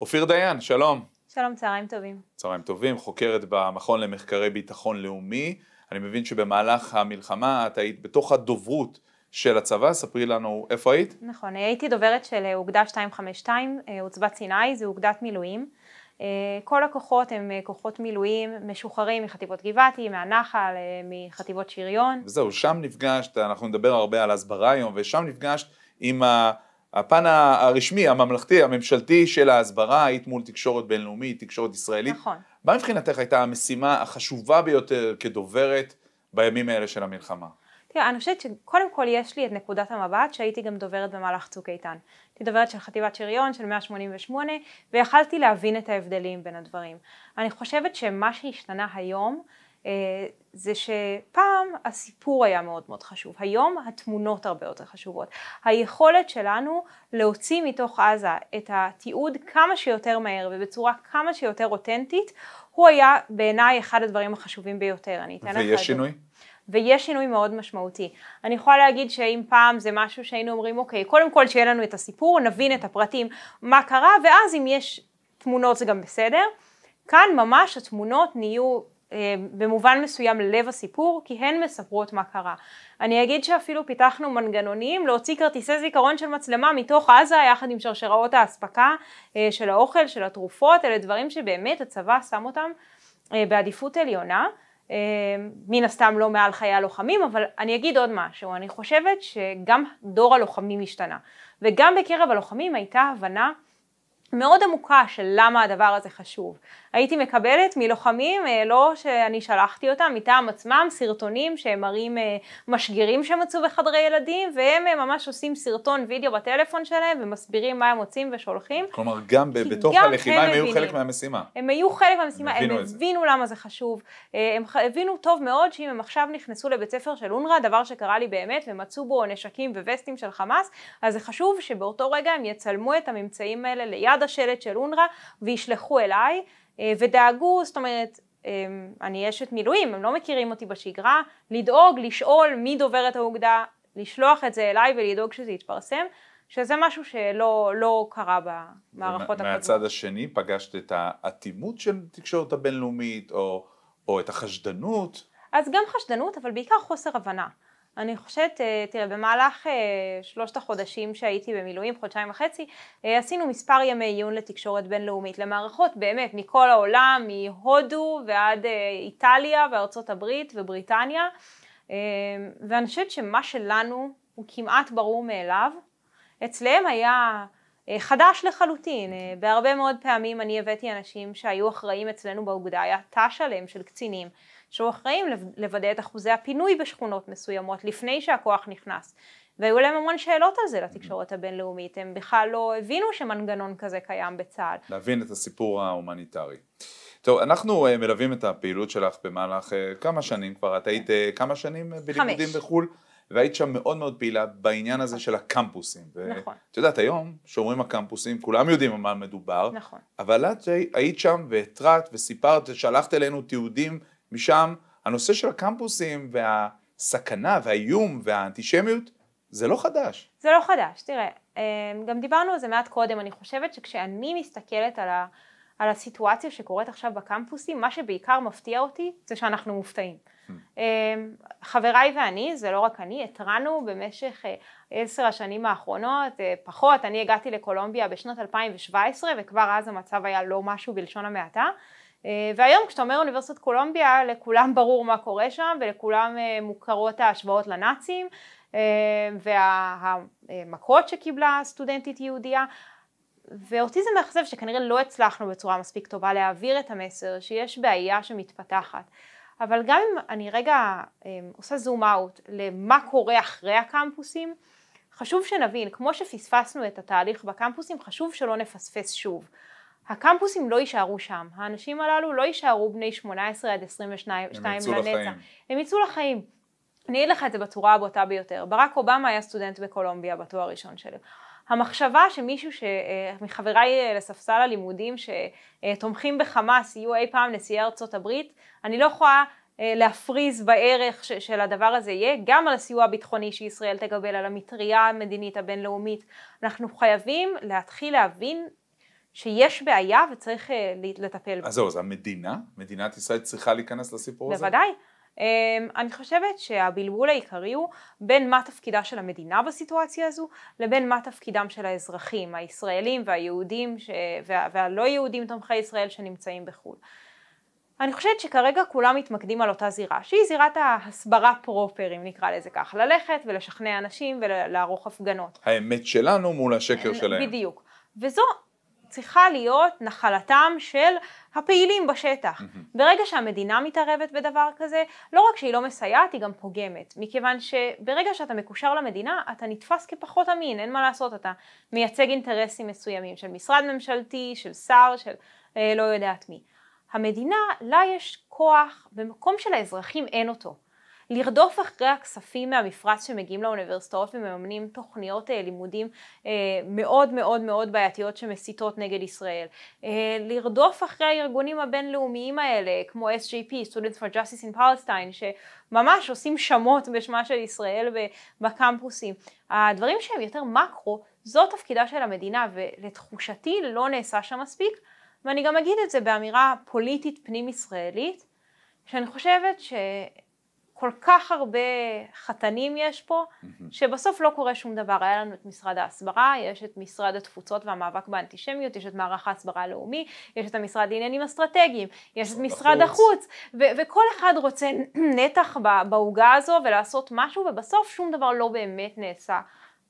אופיר דיין, שלום. שלום, צהריים טובים. צהריים טובים, חוקרת במכון למחקרי ביטחון לאומי. אני מבין שבמהלך המלחמה את היית בתוך הדוברות של הצבא, ספרי לנו איפה היית. נכון, הייתי דוברת של אה, אוגדה 252, אה, עוצבת סיני, זו אוגדת מילואים. אה, כל הכוחות הם כוחות מילואים משוחררים מחטיבות גבעתי, מהנחל, מחטיבות שריון. וזהו, שם נפגשת, אנחנו נדבר הרבה על הסברה היום, ושם נפגשת עם ה... הפן הרשמי, הממלכתי, הממשלתי של ההסברה, היית מול תקשורת בינלאומית, תקשורת ישראלית. נכון. מה מבחינתך הייתה המשימה החשובה ביותר כדוברת בימים האלה של המלחמה? תראה, אני חושבת שקודם כל יש לי את נקודת המבט שהייתי גם דוברת במהלך צוק איתן. הייתי דוברת של חטיבת שריון של 188 ויכלתי להבין את ההבדלים בין הדברים. אני חושבת שמה שהשתנה היום אה, זה שפעם הסיפור היה מאוד מאוד חשוב, היום התמונות הרבה יותר חשובות. היכולת שלנו להוציא מתוך עזה את התיעוד כמה שיותר מהר ובצורה כמה שיותר אותנטית, הוא היה בעיניי אחד הדברים החשובים ביותר. אני אתן לך את זה. ויש שינוי? ויש שינוי מאוד משמעותי. אני יכולה להגיד שאם פעם זה משהו שהיינו אומרים, אוקיי, קודם כל שיהיה לנו את הסיפור, נבין את הפרטים, מה קרה, ואז אם יש תמונות זה גם בסדר. כאן ממש התמונות נהיו אה, במובן מסוים לב הסיפור, כי הן מספרות מה קרה. אני אגיד שאפילו פיתחנו מנגנונים להוציא כרטיסי זיכרון של מצלמה מתוך עזה, יחד עם שרשראות האספקה אה, של האוכל, של התרופות, אלה דברים שבאמת הצבא שם אותם אה, בעדיפות עליונה. מן הסתם לא מעל חיי הלוחמים, אבל אני אגיד עוד משהו, אני חושבת שגם דור הלוחמים השתנה, וגם בקרב הלוחמים הייתה הבנה מאוד עמוקה של למה הדבר הזה חשוב. הייתי מקבלת מלוחמים, אה, לא שאני שלחתי אותם, מטעם עצמם, סרטונים שהם מראים אה, משגרים שמצאו בחדרי ילדים, והם אה, ממש עושים סרטון וידאו בטלפון שלהם ומסבירים מה הם מוצאים ושולחים. כלומר, גם בתוך גם הלחימה הם, הם היו מבינים. חלק מהמשימה. הם היו חלק מהמשימה, הם, הם הבינו למה זה חשוב. הם הבינו טוב מאוד שאם הם עכשיו נכנסו לבית ספר של אונר"א, דבר שקרה לי באמת, ומצאו בו נשקים וווסטים של חמאס, אז זה חשוב שבאותו רגע הם יצלמו את הממצאים האלה ליד לשלט של אונר"א וישלחו אליי אה, ודאגו, זאת אומרת, אמ, אני אשת מילואים, הם לא מכירים אותי בשגרה, לדאוג, לשאול מי דובר את האוגדה, לשלוח את זה אליי ולדאוג שזה יתפרסם, שזה משהו שלא לא קרה במערכות הקודמות. מהצד השני פגשת את האטימות של התקשורת הבינלאומית או, או את החשדנות? אז גם חשדנות, אבל בעיקר חוסר הבנה. אני חושבת, אה, תראה, במהלך אה, שלושת החודשים שהייתי במילואים, חודשיים וחצי, אה, עשינו מספר ימי עיון לתקשורת בינלאומית, למערכות באמת מכל העולם, מהודו ועד איטליה וארצות הברית ובריטניה, ואני חושבת שמה שלנו הוא כמעט ברור מאליו. אצלם היה חדש לחלוטין. בהרבה מאוד פעמים אני הבאתי אנשים שהיו אחראים אצלנו באוגדה, היה תא שלם של קצינים שהיו אחראים לוודא את אחוזי הפינוי בשכונות מסוימות לפני שהכוח נכנס. והיו להם המון שאלות על זה לתקשורת הבינלאומית, הם בכלל לא הבינו שמנגנון כזה קיים בצה"ל. להבין את הסיפור ההומניטרי. טוב, אנחנו אה, מלווים את הפעילות שלך במהלך אה, כמה שנים כבר, את היית אה, כמה שנים בלימודים בחו"ל? והיית שם מאוד מאוד פעילה בעניין הזה של הקמפוסים. נכון. את יודעת, היום, שומרים הקמפוסים, כולם יודעים על מה מדובר. נכון. אבל את היית שם והתרעת וסיפרת, ושלחת אלינו תיעודים משם הנושא של הקמפוסים והסכנה והאיום והאנטישמיות זה לא חדש. זה לא חדש, תראה, אמ, גם דיברנו על זה מעט קודם, אני חושבת שכשאני מסתכלת על, ה, על הסיטואציה שקורית עכשיו בקמפוסים, מה שבעיקר מפתיע אותי זה שאנחנו מופתעים. Hmm. אמ, חבריי ואני, זה לא רק אני, התרענו במשך אה, עשר השנים האחרונות, אה, פחות, אני הגעתי לקולומביה בשנת 2017 וכבר אז המצב היה לא משהו בלשון המעטה, אה, והיום כשאתה אומר אוניברסיטת קולומביה, לכולם ברור מה קורה שם ולכולם אה, מוכרות ההשוואות לנאצים אה, והמכות שקיבלה סטודנטית יהודייה. ואותי זה מאכזב שכנראה לא הצלחנו בצורה מספיק טובה להעביר את המסר שיש בעיה שמתפתחת. אבל גם אם אני רגע עושה זום אאוט למה קורה אחרי הקמפוסים, חשוב שנבין, כמו שפספסנו את התהליך בקמפוסים, חשוב שלא נפספס שוב. הקמפוסים לא יישארו שם, האנשים הללו לא יישארו בני 18 עד 22 לנצח. הם יצאו לחיים. הם יצאו לחיים. אני אגיד לך את זה בצורה הבוטה ביותר. ברק אובמה היה סטודנט בקולומביה בתואר הראשון שלו. המחשבה שמישהו ש... אה, מחבריי אה, לספסל הלימודים שתומכים אה, בחמאס יהיו אי פעם נשיאי ארצות הברית, אני לא יכולה להפריז בערך ש... של הדבר הזה יהיה, גם על הסיוע הביטחוני שישראל תקבל, על המטריה המדינית הבינלאומית. אנחנו חייבים להתחיל להבין שיש בעיה וצריך אה, לטפל בה. אז זהו, אז המדינה, מדינת ישראל צריכה להיכנס לסיפור הזה? בוודאי. אמ, אני חושבת שהבלבול העיקרי הוא בין מה תפקידה של המדינה בסיטואציה הזו לבין מה תפקידם של האזרחים, הישראלים והיהודים ש... וה... והלא יהודים תומכי ישראל שנמצאים בחו"ל. אני חושבת שכרגע כולם מתמקדים על אותה זירה, שהיא זירת ההסברה פרופר, אם נקרא לזה כך, ללכת ולשכנע אנשים ולערוך הפגנות. האמת שלנו מול השקר אה, שלהם. בדיוק. וזו צריכה להיות נחלתם של הפעילים בשטח. ברגע שהמדינה מתערבת בדבר כזה, לא רק שהיא לא מסייעת, היא גם פוגמת. מכיוון שברגע שאתה מקושר למדינה, אתה נתפס כפחות אמין, אין מה לעשות, אתה מייצג אינטרסים מסוימים של משרד ממשלתי, של שר, של אה, לא יודעת מי. המדינה, לה יש כוח במקום שלאזרחים אין אותו. לרדוף אחרי הכספים מהמפרץ שמגיעים לאוניברסיטאות ומממנים תוכניות אה, לימודים אה, מאוד מאוד מאוד בעייתיות שמסיתות נגד ישראל, אה, לרדוף אחרי הארגונים הבינלאומיים האלה כמו SJP, Students for Justice in Palestine, שממש עושים שמות בשמה של ישראל בקמפוסים. הדברים שהם יותר מקרו, זו תפקידה של המדינה, ולתחושתי לא נעשה שם מספיק, ואני גם אגיד את זה באמירה פוליטית פנים-ישראלית, שאני חושבת ש... כל כך הרבה חתנים יש פה, שבסוף לא קורה שום דבר. היה לנו את משרד ההסברה, יש את משרד התפוצות והמאבק באנטישמיות, יש את מערך ההסברה הלאומי, יש את המשרד לעניינים אסטרטגיים, יש את משרד החוץ, וכל אחד רוצה נתח בעוגה הזו ולעשות משהו, ובסוף שום דבר לא באמת נעשה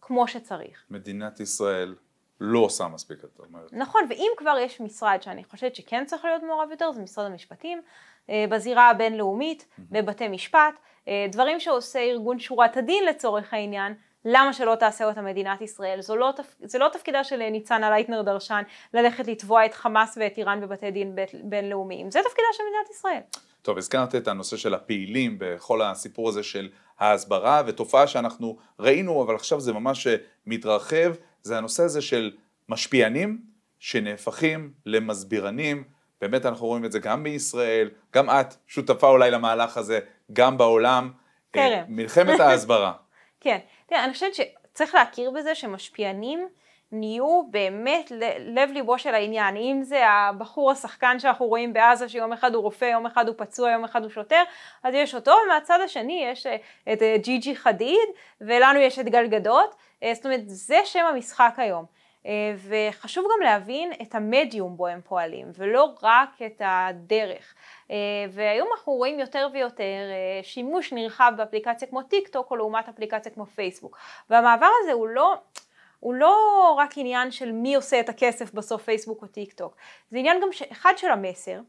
כמו שצריך. מדינת ישראל לא עושה מספיק, את אומרת. נכון, ואם כבר יש משרד שאני חושבת שכן צריך להיות מעורב יותר, זה משרד המשפטים. אה, בזירה הבינלאומית, בבתי משפט, אה, דברים שעושה ארגון שורת הדין לצורך העניין, למה שלא תעשה אותה מדינת ישראל? זה לא, תפ... זה לא תפקידה של אה, ניצנה לייטנר דרשן ללכת לתבוע את חמאס ואת איראן בבתי דין ב... בינלאומיים, זה תפקידה של מדינת ישראל. טוב, הזכרת את הנושא של הפעילים בכל הסיפור הזה של ההסברה ותופעה שאנחנו ראינו, אבל עכשיו זה ממש מתרחב, זה הנושא הזה של משפיענים שנהפכים למסבירנים, באמת אנחנו רואים את זה גם בישראל, גם את שותפה אולי למהלך הזה, גם בעולם. טרם. אה, מלחמת ההסברה. כן. תראה, אני חושבת שצריך להכיר בזה שמשפיענים נהיו באמת לב ליבו של העניין. אם זה הבחור השחקן שאנחנו רואים בעזה, שיום אחד הוא רופא, יום אחד הוא פצוע, יום אחד הוא שוטר, אז יש אותו, ומהצד השני יש אה, את אה, ג'י ג'י חדיד, ולנו יש את גלגדות. זאת אומרת, זה שם המשחק היום. אה, וחשוב גם להבין את המדיום בו הם פועלים ולא רק את הדרך. אה, והיום אנחנו רואים יותר ויותר אה, שימוש נרחב באפליקציה כמו טיק טוק או לעומת אפליקציה כמו פייסבוק. והמעבר הזה הוא לא... הוא לא רק עניין של מי עושה את הכסף בסוף פייסבוק או טיק טוק, זה עניין גם ש... אחד של המסר,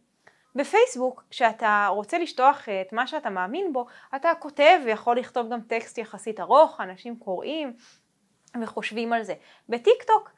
בפייסבוק, כשאתה רוצה לשטוח את מה שאתה מאמין בו, אתה כותב ויכול לכתוב גם טקסט יחסית ארוך, אנשים קוראים וחושבים על זה. בטיק טוק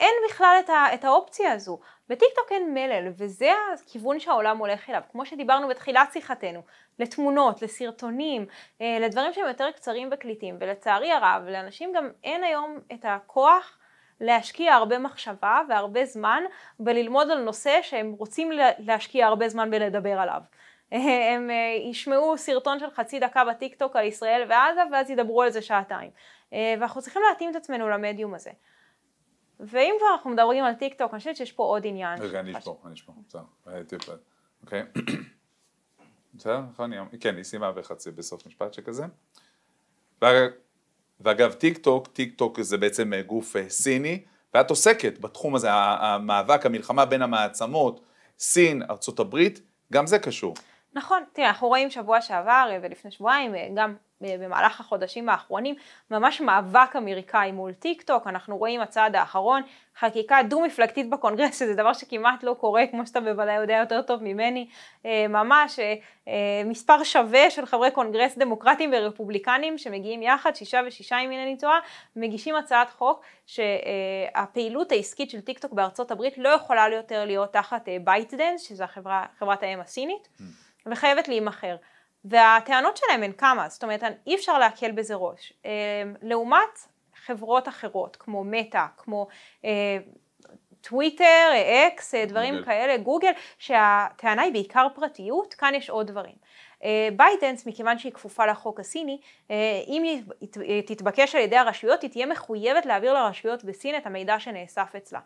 אין בכלל את, ה, את האופציה הזו. בטיקטוק אין מלל, וזה הכיוון שהעולם הולך אליו. כמו שדיברנו בתחילת שיחתנו, לתמונות, לסרטונים, אה, לדברים שהם יותר קצרים וקליטים, ולצערי הרב, לאנשים גם אין היום את הכוח להשקיע הרבה מחשבה והרבה זמן בללמוד על נושא שהם רוצים להשקיע הרבה זמן ולדבר עליו. הם אה, ישמעו סרטון של חצי דקה בטיקטוק על ישראל ועזה ואז ידברו על זה שעתיים. אה, ואנחנו צריכים להתאים את עצמנו למדיום הזה. ואם כבר אנחנו מדברים על טיק טוק, אני חושבת שיש פה עוד עניין. רגע, אני אשבור, אני אשבור, בסדר. הייתי אה, אוקיי. בסדר, נכון? כן, היא סיימה וחצי בסוף משפט שכזה. ואגב, טיק טוק, טיק טוק זה בעצם אה, גוף אה, סיני, ואת עוסקת בתחום הזה, המאבק, המלחמה בין המעצמות, סין, ארצות הברית, גם זה קשור. נכון, תראה, אנחנו רואים שבוע שעבר ולפני שבועיים, גם במהלך החודשים האחרונים ממש מאבק אמריקאי מול טיק טוק, אנחנו רואים הצעד האחרון, חקיקה דו-מפלגתית בקונגרס, שזה דבר שכמעט לא קורה, כמו שאתה בוודאי יודע יותר טוב ממני, אה, ממש אה, אה, מספר שווה של חברי קונגרס דמוקרטים ורפובליקנים שמגיעים יחד, שישה ושישה אם אינני טועה, מגישים הצעת חוק שהפעילות העסקית של טיק טוק בארצות הברית לא יכולה יותר להיות תחת בייטדנס, דנס, שזה החברה, חברת האם הסינית, hmm. וחייבת להימכר. והטענות שלהם הן כמה, זאת אומרת אי אפשר להקל בזה ראש. אה, לעומת חברות אחרות כמו מטא, כמו אה, טוויטר, אקס, אה, דברים גוגל. כאלה, גוגל, שהטענה היא בעיקר פרטיות, כאן יש עוד דברים. ביידנס, מכיוון שהיא כפופה לחוק הסיני, אם היא תתבקש על ידי הרשויות, היא תהיה מחויבת להעביר לרשויות בסין את המידע שנאסף אצלה.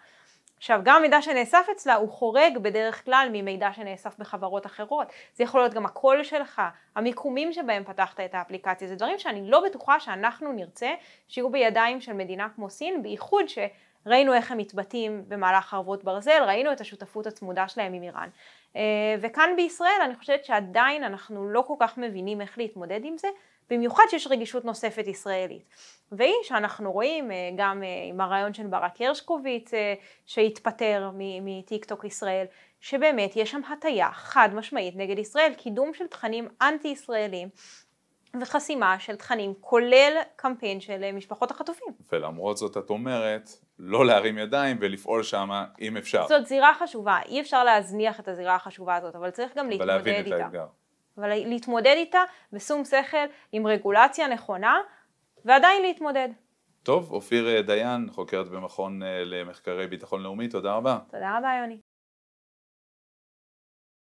עכשיו, גם המידע שנאסף אצלה הוא חורג בדרך כלל ממידע שנאסף בחברות אחרות. זה יכול להיות גם הקול שלך, המיקומים שבהם פתחת את האפליקציה, זה דברים שאני לא בטוחה שאנחנו נרצה שיהיו בידיים של מדינה כמו סין, בייחוד ש... ראינו איך הם מתבטאים במהלך חרבות ברזל, ראינו את השותפות הצמודה שלהם עם איראן. אה, וכאן בישראל אני חושבת שעדיין אנחנו לא כל כך מבינים איך להתמודד עם זה, במיוחד שיש רגישות נוספת ישראלית. והיא שאנחנו רואים אה, גם אה, עם הרעיון של ברק הרשקוביץ שהתפטר מטיק טוק ישראל, שבאמת יש שם הטיה חד משמעית נגד ישראל, קידום של תכנים אנטי ישראלים וחסימה של תכנים, כולל קמפיין של אה, משפחות החטופים. ולמרות זאת את אומרת, לא להרים ידיים ולפעול שם אם אפשר. זאת זירה חשובה, אי אפשר להזניח את הזירה החשובה הזאת, אבל צריך גם להתמודד איתה. ולהבין את האתגר. אבל להתמודד איתה בשום שכל, עם רגולציה נכונה, ועדיין להתמודד. טוב, אופיר אה, דיין, חוקרת במכון אה, למחקרי ביטחון לאומי, תודה רבה. תודה רבה, יוני.